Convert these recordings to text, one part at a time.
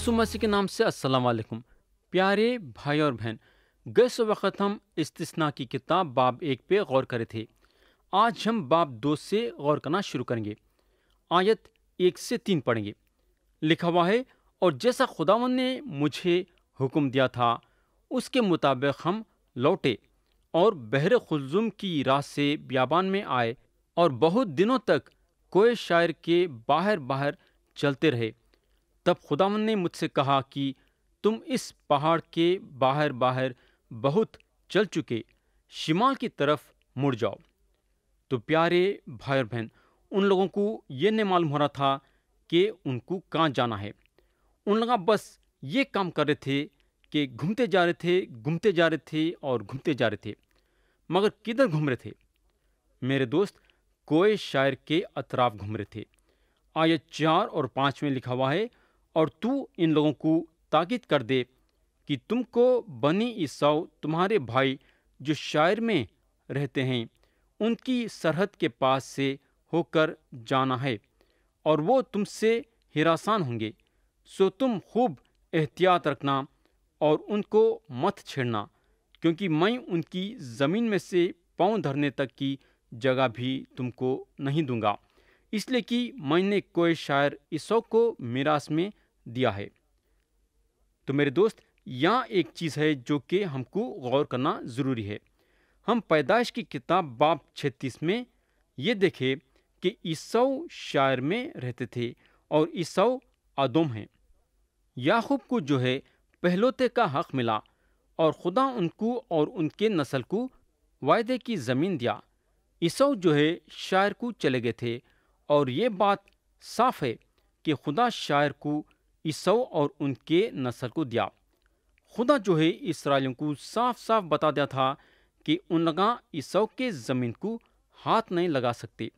यीशु मसीह के नाम से अस्सलाम वालेकुम प्यारे भाई और बहन गस वक्त हम इस्तना की किताब बाब एक पे गौर करे थे आज हम बाब दो से गौर करना शुरू करेंगे आयत एक से तीन पढ़ेंगे लिखा हुआ है और जैसा खुदावन ने मुझे हुक्म दिया था उसके मुताबिक हम लौटे और बहर खुलज़ुम की राह से बियाबान में आए और बहुत दिनों तक कोए शायर के बाहर बाहर चलते रहे तब खुदावन ने मुझसे कहा कि तुम इस पहाड़ के बाहर बाहर बहुत चल चुके शिमाल की तरफ मुड़ जाओ तो प्यारे भाई और बहन उन लोगों को ये नहीं मालूम हो रहा था कि उनको कहाँ जाना है उन लोग बस ये काम कर रहे थे कि घूमते जा रहे थे घूमते जा रहे थे और घूमते जा रहे थे मगर किधर घूम रहे थे मेरे दोस्त कोए शायर के अतराफ घूम रहे थे आयत चार और पाँच में लिखा हुआ है और तू इन लोगों को ताकीद कर दे कि तुमको बनी ईसाओ तुम्हारे भाई जो शायर में रहते हैं उनकी सरहद के पास से होकर जाना है और वो तुमसे हिरासान होंगे सो तुम खूब एहतियात रखना और उनको मत छेड़ना क्योंकि मैं उनकी ज़मीन में से पाँव धरने तक की जगह भी तुमको नहीं दूंगा इसलिए कि मैंने कोई शायर ईसो को मिरास में दिया है तो मेरे दोस्त यहाँ एक चीज़ है जो कि हमको गौर करना ज़रूरी है हम पैदाइश की किताब बाप छत्तीस में ये देखें कि ईसौ शायर में रहते थे और ईसौ आदोम हैं याकूब को जो है पहलोते का हक मिला और खुदा उनको और उनके नस्ल को वायदे की ज़मीन दिया ईसौ जो है शायर को चले गए थे और ये बात साफ है कि खुदा शायर को ईसव और उनके नस्ल को दिया खुदा जो है इसराइलों को साफ साफ बता दिया था कि उन लगा ईसव के ज़मीन को हाथ नहीं लगा सकते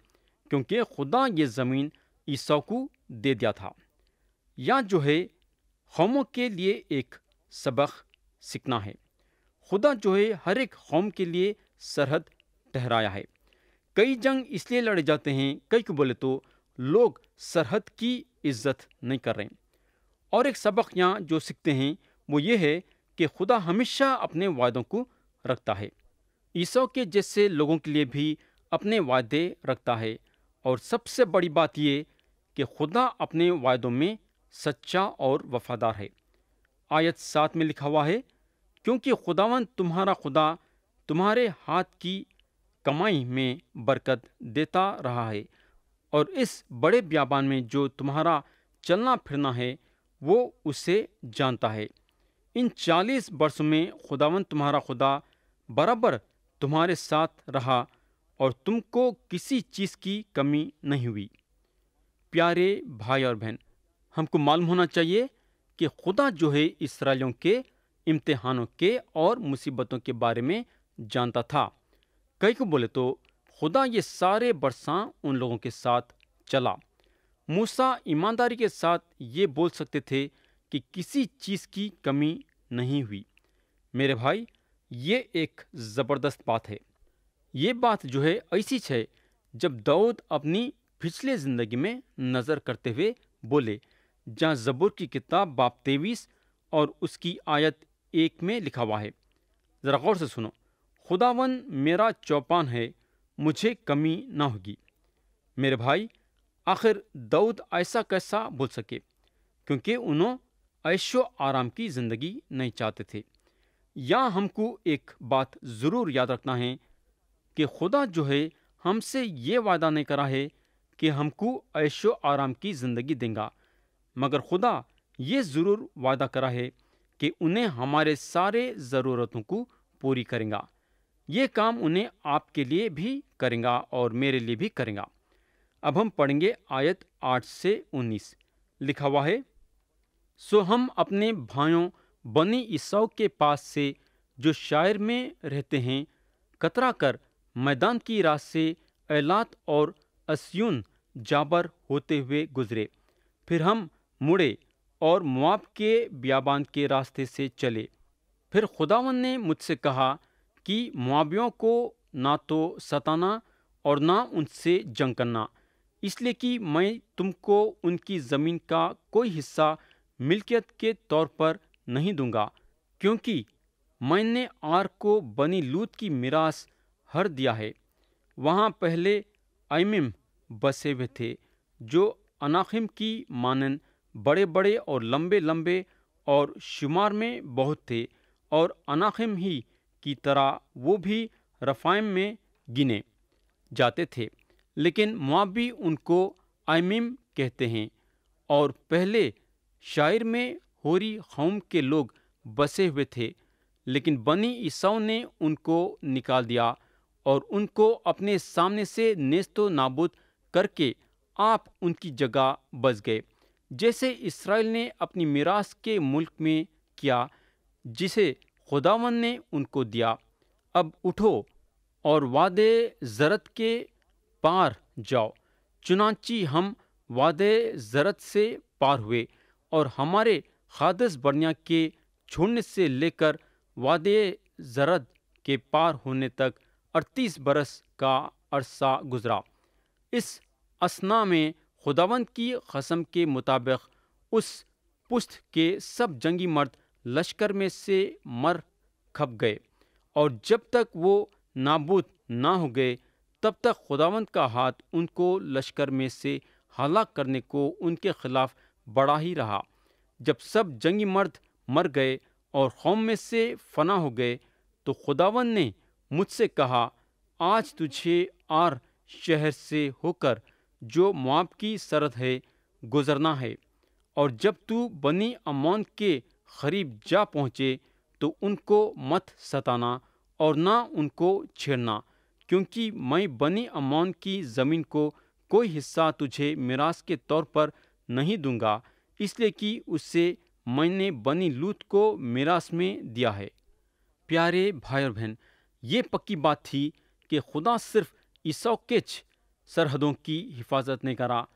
क्योंकि खुदा ये ज़मीन ईसव को दे दिया था या जो है कौमों के लिए एक सबक सीखना है खुदा जो है हर एक कौम के लिए सरहद ठहराया है कई जंग इसलिए लड़े जाते हैं कई को बोले तो लोग सरहद की इज्जत नहीं कर रहे और एक सबक यहाँ जो सीखते हैं वो ये है कि खुदा हमेशा अपने वायदों को रखता है ईसा के जैसे लोगों के लिए भी अपने वायदे रखता है और सबसे बड़ी बात ये कि खुदा अपने वायदों में सच्चा और वफादार है आयत सात में लिखा हुआ है क्योंकि खुदावन तुम्हारा खुदा तुम्हारे हाथ की कमाई में बरकत देता रहा है और इस बड़े व्यापार में जो तुम्हारा चलना फिरना है वो उसे जानता है इन चालीस वर्षों में खुदावन तुम्हारा खुदा बराबर तुम्हारे साथ रहा और तुमको किसी चीज़ की कमी नहीं हुई प्यारे भाई और बहन हमको मालूम होना चाहिए कि खुदा जो है इसराइलों के इम्तिहानों के और मुसीबतों के बारे में जानता था कई को बोले तो खुदा ये सारे बरसा उन लोगों के साथ चला मूसा ईमानदारी के साथ ये बोल सकते थे कि किसी चीज़ की कमी नहीं हुई मेरे भाई ये एक ज़बरदस्त बात है ये बात जो है ऐसी है जब दाऊद अपनी पिछले ज़िंदगी में नज़र करते हुए बोले जहाँ जबूर की किताब बाप तेवीस और उसकी आयत एक में लिखा हुआ है ज़रा गौर से सुनो खुदावन मेरा चौपान है मुझे कमी ना होगी मेरे भाई आखिर दाऊद ऐसा कैसा बोल सके क्योंकि उन्होंने ऐशो आराम की जिंदगी नहीं चाहते थे या हमको एक बात ज़रूर याद रखना है कि खुदा जो है हमसे ये वादा नहीं करा है कि हमको ऐशो आराम की ज़िंदगी देगा मगर खुदा ये ज़रूर वादा करा है कि उन्हें हमारे सारे ज़रूरतों को पूरी करेगा ये काम उन्हें आपके लिए भी करेगा और मेरे लिए भी करेगा अब हम पढ़ेंगे आयत आठ से उन्नीस लिखा हुआ है सो हम अपने भाइयों बनी ईसाऊ के पास से जो शायर में रहते हैं कतरा कर मैदान की रात से एलात और अस्यून जाबर होते हुए गुजरे फिर हम मुड़े और मुआब के ब्याबान के रास्ते से चले फिर खुदावन ने मुझसे कहा कि मुआवियों को ना तो सताना और ना उनसे जंग करना इसलिए कि मैं तुमको उनकी ज़मीन का कोई हिस्सा मिल्कियत के तौर पर नहीं दूंगा क्योंकि मैंने आर को बनी लूत की मिरास हर दिया है वहाँ पहले अमिम बसे हुए थे जो अनाखिम की मानन बड़े बड़े और लंबे लंबे और शुमार में बहुत थे और अनाखिम ही की तरह वो भी रफ़ाइम में गिने जाते थे लेकिन मुआबी उनको आयमिम कहते हैं और पहले शायर में होरी खौम के लोग बसे हुए थे लेकिन बनी ईसाओं ने उनको निकाल दिया और उनको अपने सामने से नेस्तो नाबूद करके आप उनकी जगह बस गए जैसे इसराइल ने अपनी मीरास के मुल्क में किया जिसे खुदावन ने उनको दिया अब उठो और वादे ज़रत के पार जाओ चुनाची हम वादे ज़रत से पार हुए और हमारे खादस बर्निया के छोड़ने से लेकर वादे ज़रत के पार होने तक अड़तीस बरस का अरसा गुजरा इस असना में खुदावंत की कसम के मुताबिक उस पुश्त के सब जंगी मर्द लश्कर में से मर खप गए और जब तक वो नाबूद ना हो गए तब तक खुदावंत का हाथ उनको लश्कर में से हलाक करने को उनके खिलाफ बढ़ा ही रहा जब सब जंगी मर्द मर गए और कौम में से फना हो गए तो खुदावन ने मुझसे कहा आज तुझे आर शहर से होकर जो मुआब की सरद है गुजरना है और जब तू बनी अमौन के करीब जा पहुँचे तो उनको मत सताना और ना उनको छेड़ना क्योंकि मैं बनी अमौन की ज़मीन को कोई हिस्सा तुझे मिरास के तौर पर नहीं दूंगा इसलिए कि उससे मैंने बनी लूत को मिरास में दिया है प्यारे भाई और बहन ये पक्की बात थी कि खुदा सिर्फ ईसा के सरहदों की हिफाजत नहीं करा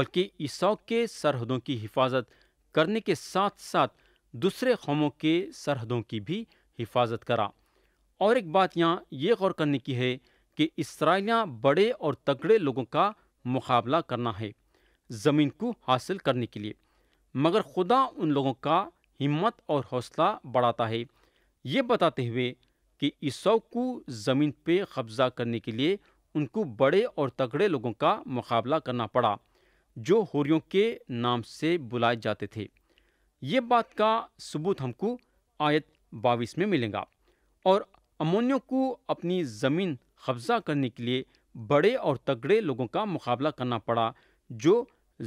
बल्कि ईसा के सरहदों की हिफाजत करने के साथ साथ दूसरे कौमों के सरहदों की भी हिफाजत करा और एक बात यहाँ ये गौर करने की है कि इसराइलियाँ बड़े और तगड़े लोगों का मुकाबला करना है ज़मीन को हासिल करने के लिए मगर खुदा उन लोगों का हिम्मत और हौसला बढ़ाता है ये बताते हुए कि ईसौ को ज़मीन पे कब्ज़ा करने के लिए उनको बड़े और तगड़े लोगों का मुकाबला करना पड़ा जो होरियों के नाम से बुलाए जाते थे ये बात का सबूत हमको आयत बाईस में मिलेगा और अमोनियों को अपनी ज़मीन कब्जा करने के लिए बड़े और तगड़े लोगों का मुकाबला करना पड़ा जो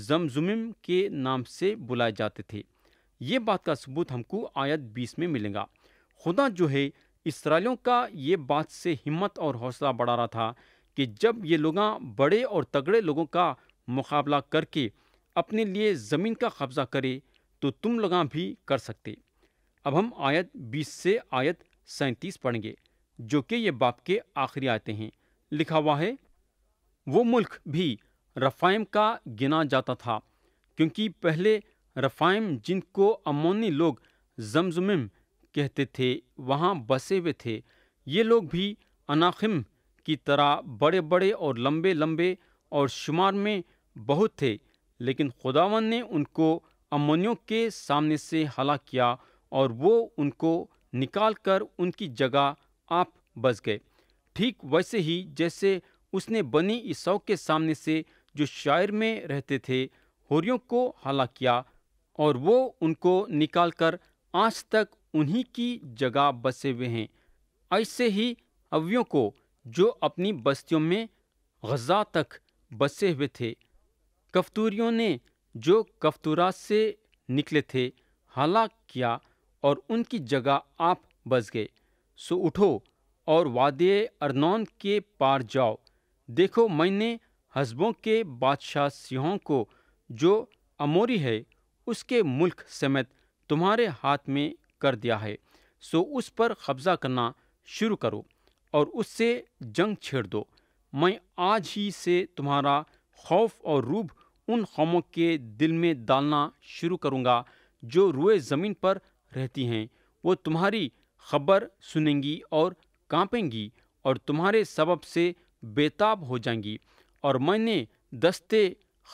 जमजुमिम के नाम से बुलाए जाते थे ये बात का सबूत हमको आयत बीस में मिलेगा खुदा जो है इसराइलों का ये बात से हिम्मत और हौसला बढ़ा रहा था कि जब ये लोग बड़े और तगड़े लोगों का मुकाबला करके अपने लिए ज़मीन का कब्ज़ा करे तो तुम लोग भी कर सकते अब हम आयत 20 से आयत सैंतीस पढ़ेंगे जो कि ये बाप के आखिरी आते हैं लिखा हुआ है वो मुल्क भी रफ़ाइम का गिना जाता था क्योंकि पहले रफ़ाइम जिनको अमोनी लोग जमजुमिम कहते थे वहाँ बसे हुए थे ये लोग भी अनाखिम की तरह बड़े बड़े और लंबे लंबे और शुमार में बहुत थे लेकिन खुदावन ने उनको अमोनियों के सामने से हला किया और वो उनको निकाल कर उनकी जगह आप बस गए ठीक वैसे ही जैसे उसने बनी ईसाव के सामने से जो शायर में रहते थे होरियों को हला किया और वो उनको निकाल कर आज तक उन्हीं की जगह बसे हुए हैं ऐसे ही अवियों को जो अपनी बस्तियों में गजा तक बसे हुए थे कफ्तूरियों ने जो कफ्तूरा से निकले थे हला किया और उनकी जगह आप बस गए सो उठो और वादे अरनौन के पार जाओ देखो मैंने हसबों के बादशाह सिंहों को जो अमोरी है उसके मुल्क समेत तुम्हारे हाथ में कर दिया है सो उस पर कब्जा करना शुरू करो और उससे जंग छेड़ दो मैं आज ही से तुम्हारा खौफ और रूब उन कौमों के दिल में डालना शुरू करूँगा जो रुए ज़मीन पर रहती हैं वो तुम्हारी खबर सुनेंगी और कांपेंगी और तुम्हारे सबब से बेताब हो जाएंगी और मैंने दस्ते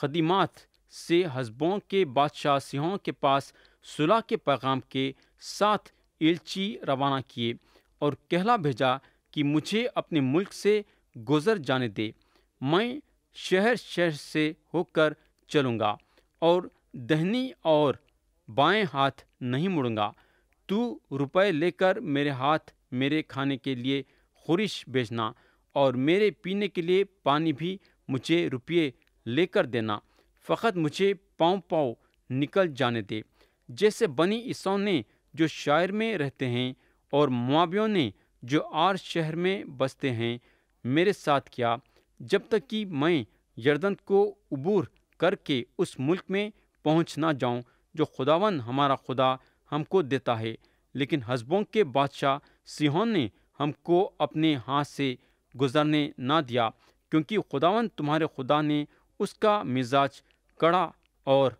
खदीमात से हजबों के बादशाह सिंहों के पास सुलह के पैगाम के साथ एलची रवाना किए और कहला भेजा कि मुझे अपने मुल्क से गुजर जाने दे मैं शहर शहर से होकर चलूँगा और दहनी और बाएं हाथ नहीं मुड़ूंगा तू रुपए लेकर मेरे हाथ मेरे खाने के लिए खुरिश भेजना और मेरे पीने के लिए पानी भी मुझे रुपये लेकर देना फ़कत मुझे पाँव पाँव निकल जाने दे जैसे बनी ईसाओं ने जो शायर में रहते हैं और मुआवियों ने जो आर शहर में बसते हैं मेरे साथ किया जब तक कि मैं यर्दन को उबूर करके उस मुल्क में पहुँच ना जाऊं जो खुदावन हमारा खुदा हमको देता है लेकिन हजबों के बादशाह सिहोन ने हमको अपने हाथ से गुजरने ना दिया क्योंकि खुदावन तुम्हारे खुदा ने उसका मिजाज कड़ा और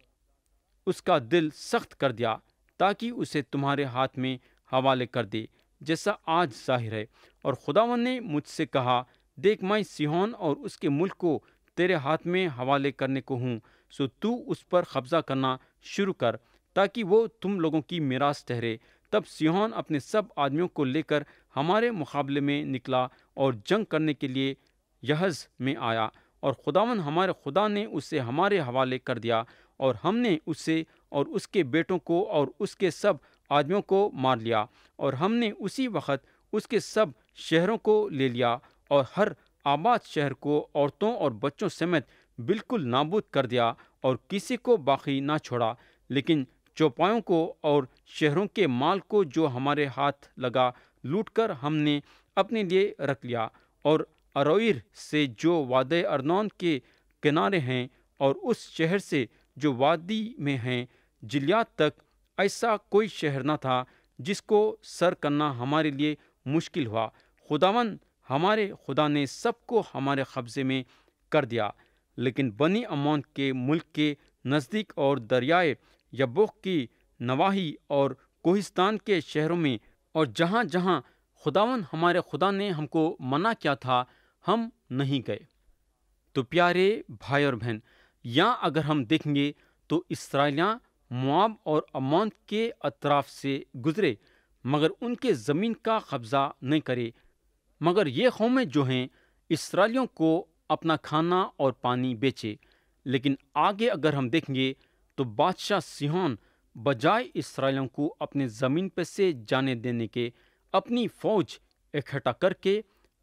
उसका दिल सख्त कर दिया ताकि उसे तुम्हारे हाथ में हवाले कर दे जैसा आज जाहिर है और खुदावन ने मुझसे कहा देख मैं सिहोन और उसके मुल्क को तेरे हाथ में हवाले करने को हूँ सो तू उस पर कब्जा करना शुरू कर ताकि वो तुम लोगों की मीराश ठहरे तब सिहोन अपने सब आदमियों को लेकर हमारे मुकाबले में निकला और जंग करने के लिए यहज में आया और खुदावन हमारे खुदा ने उसे हमारे हवाले कर दिया और हमने उसे और उसके बेटों को और उसके सब आदमियों को मार लिया और हमने उसी वक्त उसके सब शहरों को ले लिया और हर आबाद शहर को औरतों और बच्चों समेत बिल्कुल नाबूद कर दिया और किसी को बाकी ना छोड़ा लेकिन चौपायों को और शहरों के माल को जो हमारे हाथ लगा लूटकर हमने अपने लिए रख लिया और अरोईर से जो वादे अरनौन के किनारे हैं और उस शहर से जो वादी में हैं जिलियात तक ऐसा कोई शहर न था जिसको सर करना हमारे लिए मुश्किल हुआ खुदावन हमारे खुदा ने सबको हमारे कब्ज़े में कर दिया लेकिन बनी अमौन के मुल्क के नज़दीक और दरियाए यबोक की नवाही और कोहिस्तान के शहरों में और जहाँ जहाँ खुदावन हमारे खुदा ने हमको मना किया था हम नहीं गए तो प्यारे भाई और बहन यहाँ अगर हम देखेंगे तो इसराइलियाँ मुआब और अमौन के अतराफ से गुजरे मगर उनके ज़मीन का कब्ज़ा नहीं करे मगर ये कौमें जो हैं इसराइलियों को अपना खाना और पानी बेचे लेकिन आगे अगर हम देखेंगे तो बादशाह सिहोन बजाय इसराइलों को अपने ज़मीन पर से जाने देने के अपनी फौज इकट्ठा करके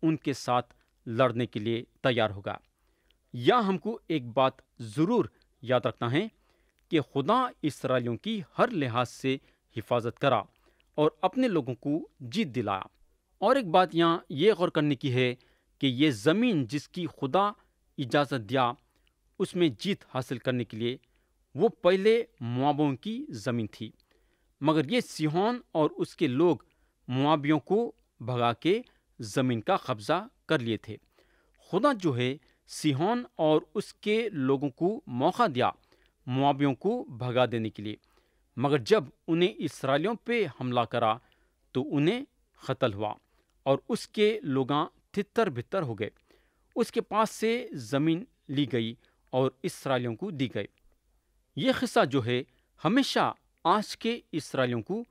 उनके साथ लड़ने के लिए तैयार होगा या हमको एक बात ज़रूर याद रखना है कि खुदा इसराइलियों की हर लिहाज से हिफाजत करा और अपने लोगों को जीत दिलाया और एक बात यहाँ ये गौर करने की है कि ये ज़मीन जिसकी खुदा इजाज़त दिया उसमें जीत हासिल करने के लिए वो पहले मुआबों की ज़मीन थी मगर ये सिहोन और उसके लोग मुआबियों को भगा के ज़मीन का कब्ज़ा कर लिए थे खुदा जो है सिहोन और उसके लोगों को मौका दिया मुआबियों को भगा देने के लिए मगर जब उन्हें इसराइलियों पे हमला करा तो उन्हें कतल हुआ और उसके लोगां तितर बितर हो गए उसके पास से ज़मीन ली गई और इसराइलियों को दी गई ये खिस्सा जो है हमेशा आज के इसराइलियों को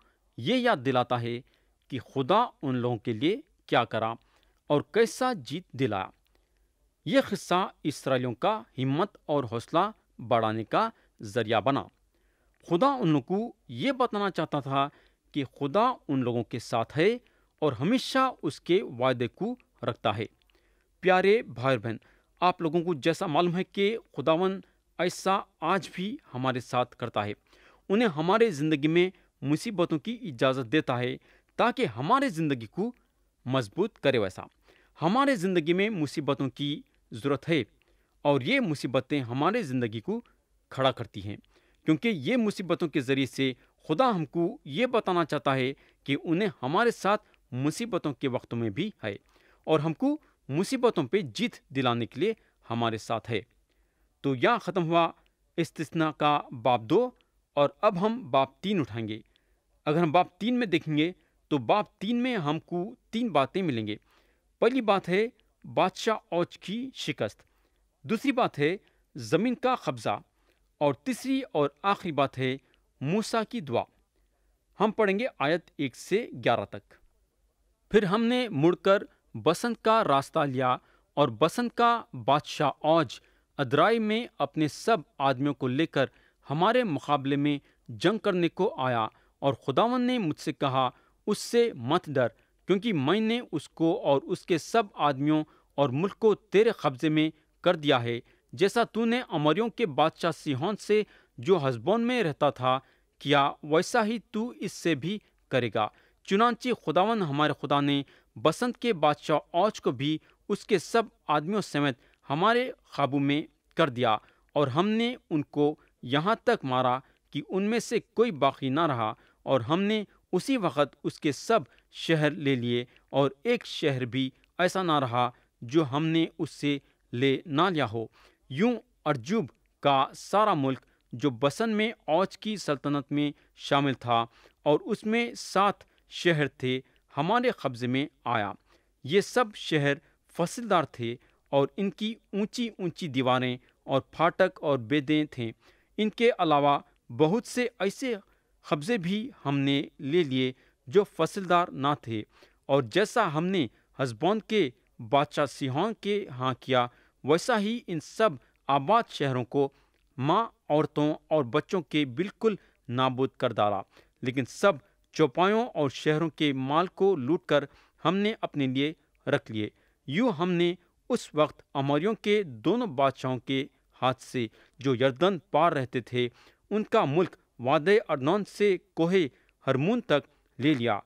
ये याद दिलाता है कि खुदा उन लोगों के लिए क्या करा और कैसा जीत दिलाया ये किस्सा इसराइलियों का हिम्मत और हौसला बढ़ाने का जरिया बना खुदा उन लोगों को ये बताना चाहता था कि खुदा उन लोगों के साथ है और हमेशा उसके वायदे को रखता है प्यारे भाई बहन आप लोगों को जैसा मालूम है कि खुदावन ऐसा आज भी हमारे साथ करता है उन्हें हमारे ज़िंदगी में मुसीबतों की इजाज़त देता है ताकि हमारे ज़िंदगी को मजबूत करे वैसा हमारे ज़िंदगी में मुसीबतों की ज़रूरत है और ये मुसीबतें हमारे ज़िंदगी को खड़ा करती हैं क्योंकि ये मुसीबतों के ज़रिए से खुदा हमको ये बताना चाहता है कि उन्हें हमारे साथ मुसीबतों के वक्त में भी है और हमको मुसीबतों पे जीत दिलाने के लिए हमारे साथ है तो यह ख़त्म हुआ इस्तना का बाप दो और अब हम बाप तीन उठाएंगे अगर हम बाप तीन में देखेंगे तो बाप तीन में हमको तीन बातें मिलेंगे पहली बात है बादशाह औज की शिकस्त दूसरी बात है ज़मीन का कब्ज़ा और तीसरी और आखिरी बात है मूसा की दुआ हम पढ़ेंगे आयत एक से ग्यारह तक फिर हमने मुड़कर बसंत का रास्ता लिया और बसंत का बादशाह औज अदराई में अपने सब आदमियों को लेकर हमारे मुकाबले में जंग करने को आया और खुदावन ने मुझसे कहा उससे मत डर क्योंकि मैंने उसको और उसके सब आदमियों और मुल्क को तेरे कब्जे में कर दिया है जैसा तूने अमरियों के बादशाह सिहोन से जो हसबोन में रहता था किया वैसा ही तू इससे भी करेगा चुनाची खुदावन हमारे खुदा ने बसंत के बादशाह औज को भी उसके सब आदमियों समेत हमारे काबू में कर दिया और हमने उनको यहाँ तक मारा कि उनमें से कोई बाकी ना रहा और हमने उसी वक्त उसके सब शहर ले लिए और एक शहर भी ऐसा ना रहा जो हमने उससे ले ना लिया हो यूं अर्जुब का सारा मुल्क जो बसन में औज की सल्तनत में शामिल था और उसमें सात शहर थे हमारे कब्ज़े में आया ये सब शहर फसलदार थे और इनकी ऊंची ऊंची दीवारें और फाटक और बेदें थे इनके अलावा बहुत से ऐसे कब्ज़े भी हमने ले लिए जो फसलदार ना थे और जैसा हमने हसबौन के बादशाह सिहान के हाँ किया वैसा ही इन सब आबाद शहरों को माँ औरतों और बच्चों के बिल्कुल नाबूद कर डाला लेकिन सब चौपायों और शहरों के माल को लूट कर हमने अपने लिए रख लिए यू हमने उस वक्त अमरियों के दोनों बादशाहों के हाथ से जो यर्दन पार रहते थे उनका मुल्क वादे अरनौन से कोहे हरमून तक ले लिया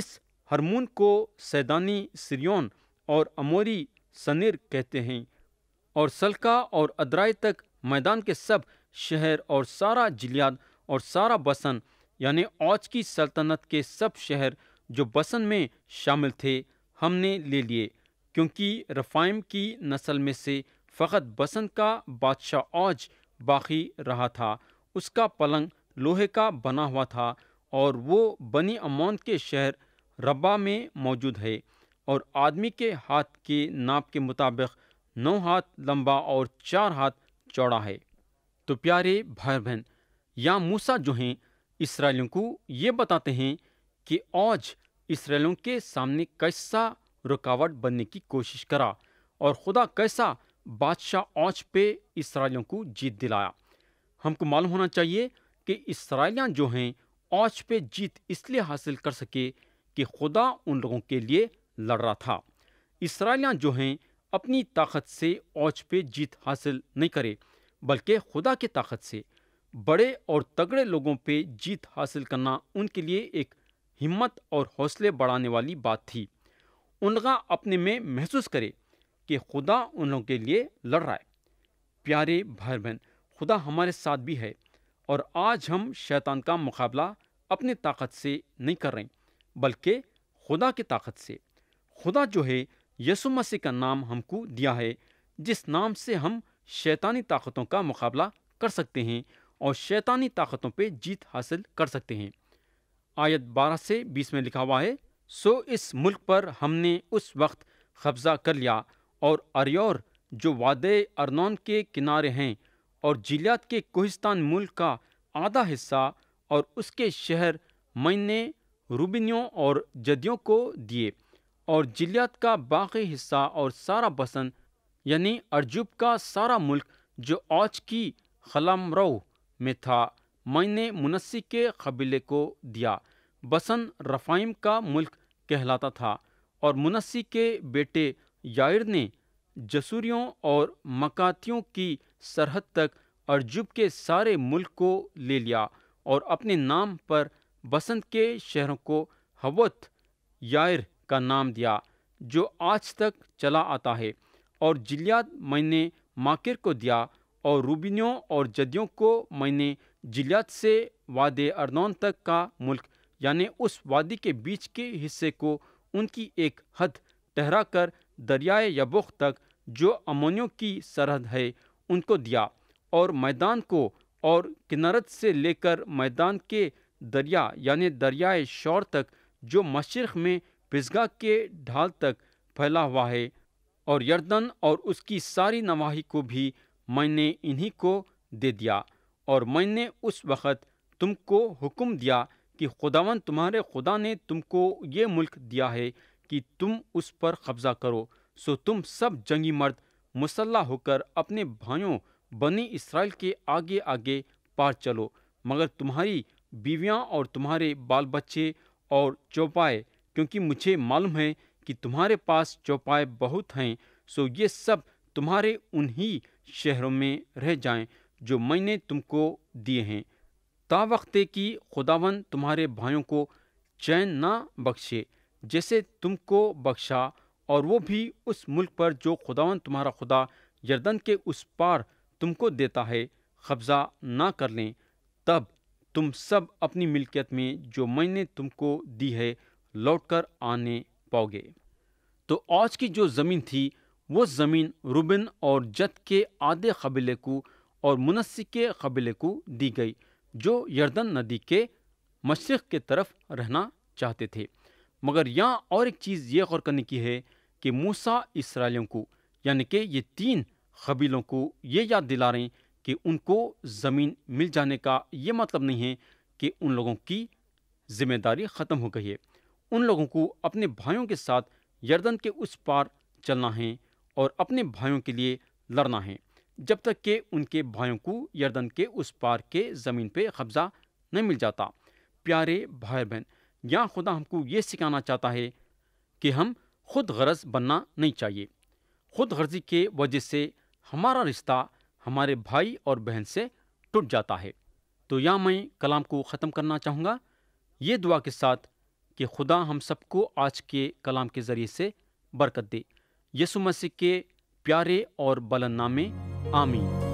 इस हरमून को सैदानी सिरियोन और अमोरी सनिर कहते हैं और सलका और अदराई तक मैदान के सब शहर और सारा जिलियाद और सारा बसन यानी औच की सल्तनत के सब शहर जो बसन में शामिल थे हमने ले लिए क्योंकि रफ़ाइम की नस्ल में से फ़कत बसन का बादशाह औज बाकी रहा था उसका पलंग लोहे का बना हुआ था और वो बनी अमौन के शहर रब्बा में मौजूद है और आदमी के हाथ के नाप के मुताबिक नौ हाथ लंबा और चार हाथ चौड़ा है तो प्यारे भाई बहन या मूसा जो हैं इसराइलों को ये बताते हैं कि आज इसराइलों के सामने कैसा रुकावट बनने की कोशिश करा और खुदा कैसा बादशाह औच पे इसराइलों को जीत दिलाया हमको मालूम होना चाहिए कि इसराइलियाँ जो हैं औज पे जीत इसलिए हासिल कर सके कि खुदा उन लोगों के लिए लड़ रहा था इसराइलियाँ जो हैं अपनी ताकत से औज पे जीत हासिल नहीं करे बल्कि खुदा की ताकत से बड़े और तगड़े लोगों पे जीत हासिल करना उनके लिए एक हिम्मत और हौसले बढ़ाने वाली बात थी उनका अपने में महसूस करे कि खुदा उन लोगों के लिए लड़ रहा है प्यारे भाई बहन खुदा हमारे साथ भी है और आज हम शैतान का मुकाबला अपनी ताकत से नहीं कर रहे बल्कि खुदा की ताकत से खुदा जो है यसु मसीह का नाम हमको दिया है जिस नाम से हम शैतानी ताकतों का मुकाबला कर सकते हैं और शैतानी ताकतों पर जीत हासिल कर सकते हैं आयत 12 से 20 में लिखा हुआ है सो इस मुल्क पर हमने उस वक्त कब्जा कर लिया और अरियोर जो वादे अरनौन के किनारे हैं और जिलियात के कोहिस्तान मुल्क का आधा हिस्सा और उसके शहर मैंने रुबिनियों और जदियों को दिए और जिलियात का बाकी हिस्सा और सारा बसन यानी अर्जुब का सारा मुल्क जो आज की खलमरो में था मैंने मुनसी के कबीले को दिया बसन रफ़ाइम का मुल्क कहलाता था और मुनसी के बेटे यार ने जसूरियों और मकातियों की सरहद तक अर्जुब के सारे मुल्क को ले लिया और अपने नाम पर बसंत के शहरों को हवत यार का नाम दिया जो आज तक चला आता है और जिलियात मैंने माकिर को दिया और रूबिनियों और जदियों को मैंने जिलियात से वादे अरनौन तक का मुल्क यानि उस वादी के बीच के हिस्से को उनकी एक हद ठहरा कर दरियाए यबुख तक जो अमोनियों की सरहद है उनको दिया और मैदान को और किनारत से लेकर मैदान के दरिया यानि दरियाए शौर तक जो मशरक़ में पिजगा के ढाल तक फैला हुआ है और यर्दन और उसकी सारी नवाही को भी मैंने इन्हीं को दे दिया और मैंने उस वक़्त तुमको हुक्म दिया कि खुदावन तुम्हारे खुदा ने तुमको ये मुल्क दिया है कि तुम उस पर कब्ज़ा करो सो तुम सब जंगी मर्द मुसल्ला होकर अपने भाइयों बनी इसराइल के आगे आगे पार चलो मगर तुम्हारी बीवियाँ और तुम्हारे बाल बच्चे और चौपाए क्योंकि मुझे मालूम है कि तुम्हारे पास चौपाए बहुत हैं सो ये सब तुम्हारे उन्हीं शहरों में रह जाएं जो मैंने तुमको दिए हैं ता वक्त कि खुदावन तुम्हारे भाइयों को चैन ना बख्शे जैसे तुमको बख्शा और वो भी उस मुल्क पर जो खुदावन तुम्हारा खुदा यर्दन के उस पार तुमको देता है कब्जा ना कर लें तब तुम सब अपनी मिल्कियत में जो मैंने तुमको दी है लौटकर आने पाओगे तो आज की जो ज़मीन थी वो ज़मीन रुबिन और जत के आधे कबीले को और मुनस्सी के कबीले को दी गई जो यर्दन नदी के मशरक़ के तरफ रहना चाहते थे मगर यहाँ और एक चीज़ ये गौर करने की है कि मूसा इसराइलियों को यानि कि ये तीन कबीलों को ये याद दिला रहे हैं कि उनको ज़मीन मिल जाने का ये मतलब नहीं है कि उन लोगों की जिम्मेदारी ख़त्म हो गई है उन लोगों को अपने भाइयों के साथ यर्दन के उस पार चलना है और अपने भाइयों के लिए लड़ना है जब तक कि उनके भाइयों को यर्दन के उस पार के ज़मीन पे कब्ज़ा नहीं मिल जाता प्यारे भाई बहन या खुदा हमको ये सिखाना चाहता है कि हम खुद गरज बनना नहीं चाहिए खुद गर्जी के वजह से हमारा रिश्ता हमारे भाई और बहन से टूट जाता है तो या मैं कलाम को ख़त्म करना चाहूँगा ये दुआ के साथ कि खुदा हम सबको आज के कलाम के ज़रिए से बरकत दे यसु मसीह के प्यारे और बलन नामे आमीन